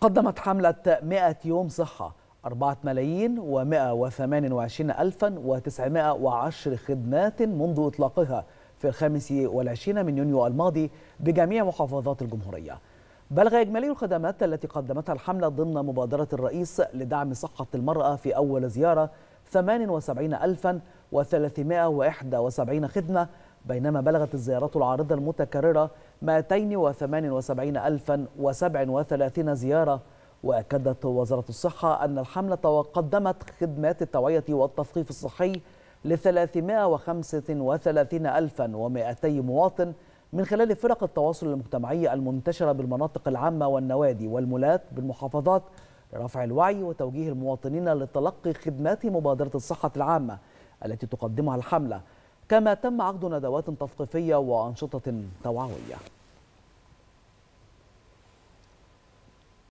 قدمت حملة 100 يوم صحة 4 ملايين و128 ألفا و910 خدمات منذ إطلاقها في الخامس والعشرين من يونيو الماضي بجميع محافظات الجمهورية بلغ إجمالي الخدمات التي قدمتها الحملة ضمن مبادرة الرئيس لدعم صحة المرأة في أول زيارة 78371 خدمة بينما بلغت الزيارات العارضة المتكررة 278,037 زيارة وأكدت وزارة الصحة أن الحملة قدمت خدمات التوعية والتثقيف الصحي ل 335,200 مواطن من خلال فرق التواصل المجتمعي المنتشرة بالمناطق العامة والنوادي والمولات بالمحافظات لرفع الوعي وتوجيه المواطنين لتلقي خدمات مبادرة الصحة العامة التي تقدمها الحملة كما تم عقد ندوات تثقيفية وأنشطة توعوية